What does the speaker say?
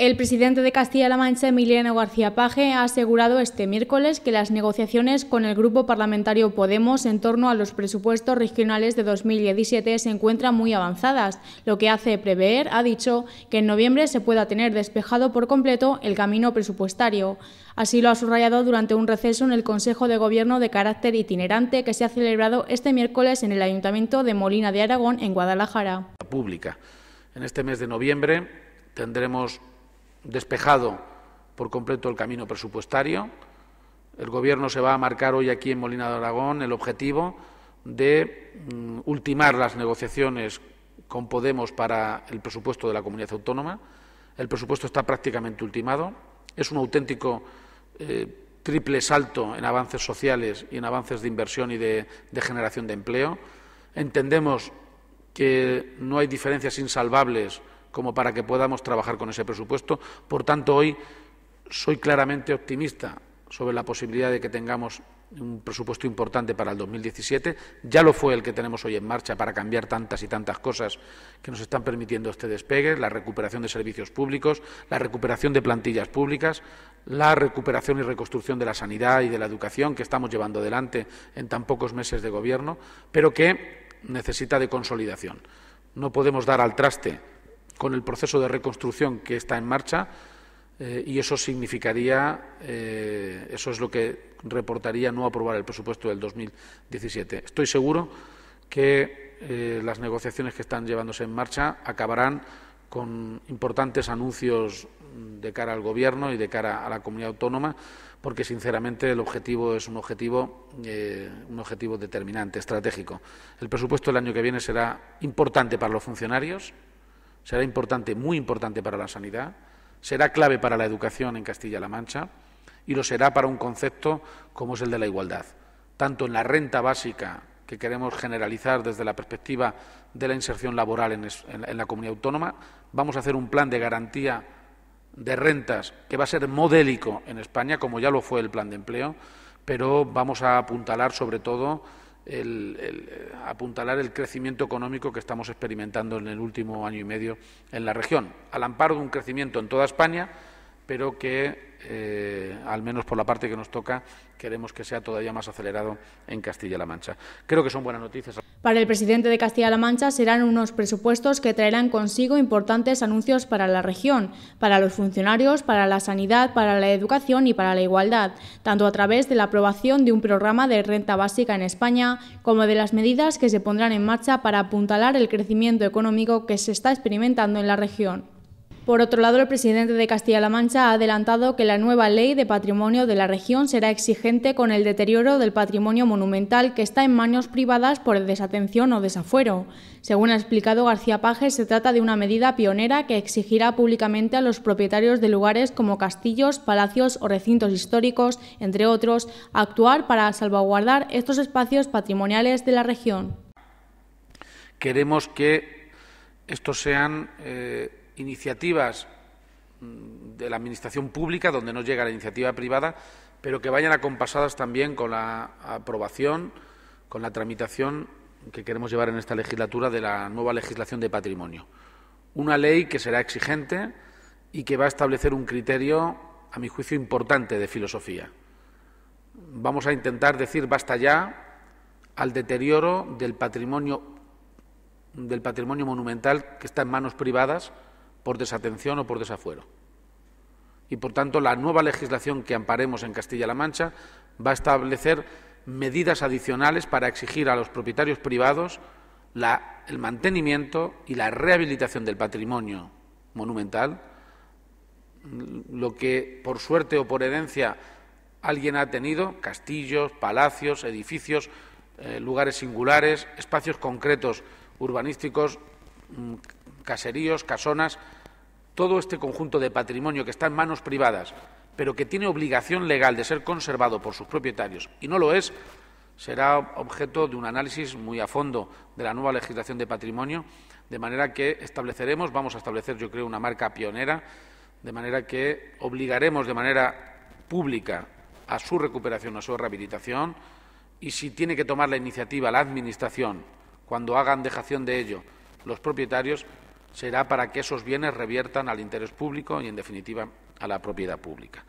El presidente de Castilla-La Mancha, Emiliano García Page, ha asegurado este miércoles que las negociaciones con el grupo parlamentario Podemos en torno a los presupuestos regionales de 2017 se encuentran muy avanzadas, lo que hace prever, ha dicho, que en noviembre se pueda tener despejado por completo el camino presupuestario. Así lo ha subrayado durante un receso en el Consejo de Gobierno de carácter itinerante que se ha celebrado este miércoles en el Ayuntamiento de Molina de Aragón, en Guadalajara. Pública. En este mes de noviembre tendremos despejado por completo el camino presupuestario. El Gobierno se va a marcar hoy aquí en Molina de Aragón el objetivo de mm, ultimar las negociaciones con Podemos para el presupuesto de la comunidad autónoma. El presupuesto está prácticamente ultimado. Es un auténtico eh, triple salto en avances sociales y en avances de inversión y de, generación de empleo. Entendemos que no hay diferencias insalvables como para que podamos trabajar con ese presupuesto. Por tanto, hoy soy claramente optimista sobre la posibilidad de que tengamos un presupuesto importante para el 2017. Ya lo fue el que tenemos hoy en marcha para cambiar tantas y tantas cosas que nos están permitiendo este despegue, la recuperación de servicios públicos, la recuperación de plantillas públicas, la recuperación y reconstrucción de la sanidad y de la educación que estamos llevando adelante en tan pocos meses de gobierno, pero que necesita de consolidación. No podemos dar al traste con el proceso de reconstrucción que está en marcha eh, y eso significaría, eh, eso es lo que reportaría no aprobar el presupuesto del 2017. Estoy seguro que eh, las negociaciones que están llevándose en marcha acabarán con importantes anuncios de cara al Gobierno y de cara a la comunidad autónoma, porque sinceramente el objetivo es un un objetivo determinante, estratégico. El presupuesto del año que viene será importante para los funcionarios, será importante, muy importante para la sanidad, será clave para la educación en Castilla-La Mancha y lo será para un concepto como es el de la igualdad, tanto en la renta básica que queremos generalizar desde la perspectiva de la inserción laboral en, en la comunidad autónoma. Vamos a hacer un plan de garantía de rentas que va a ser modélico en España, como ya lo fue el plan de empleo, pero vamos a apuntalar sobre todo el, eh, apuntalar el crecimiento económico que estamos experimentando en el último año y medio en la región, al amparo de un crecimiento en toda España pero que, eh, al menos por la parte que nos toca, queremos que sea todavía más acelerado en Castilla-La Mancha. Creo que son buenas noticias. Para el presidente de Castilla-La Mancha serán unos presupuestos que traerán consigo importantes anuncios para la región, para los funcionarios, para la sanidad, para la educación y para la igualdad, tanto a través de la aprobación de un programa de renta básica en España como de las medidas que se pondrán en marcha para apuntalar el crecimiento económico que se está experimentando en la región. Por otro lado, el presidente de Castilla-La Mancha ha adelantado que la nueva ley de patrimonio de la región será exigente con el deterioro del patrimonio monumental que está en manos privadas por desatención o desafuero. Según ha explicado García Paje, se trata de una medida pionera que exigirá públicamente a los propietarios de lugares como castillos, palacios o recintos históricos, entre otros, actuar para salvaguardar estos espacios patrimoniales de la región. Queremos que estos sean. Eh, iniciativas mm, de la administración pública, donde no llega la iniciativa privada, pero que vayan acompasadas también con la aprobación, con la tramitación que queremos llevar en esta legislatura de la nueva legislación de patrimonio. Una ley que será exigente y que va a establecer un criterio, a mi juicio, importante de filosofía. Vamos a intentar decir basta ya al deterioro del patrimonio, del patrimonio monumental que está en manos privadas por desatención o por desafuero. Y por tanto, la nueva legislación que amparemos en Castilla-La Mancha va a establecer medidas adicionales para exigir a los propietarios privados el mantenimiento y la rehabilitación del patrimonio monumental, lo que por suerte o por herencia alguien ha tenido, castillos, palacios, edificios, eh, lugares singulares, espacios concretos urbanísticos Mm, caseríos, casonas, todo este conjunto de patrimonio que está en manos privadas, pero que tiene obligación legal de ser conservado por sus propietarios y no lo es, será objeto de un análisis muy a fondo de la nueva legislación de patrimonio, de manera que estableceremos, vamos a establecer, yo creo, una marca pionera, de manera que obligaremos de manera pública a su recuperación, a su rehabilitación, y si tiene que tomar la iniciativa la Administración, cuando hagan dejación de ello, los propietarios será para que esos bienes reviertan al interés público y, en definitiva, a la propiedad pública.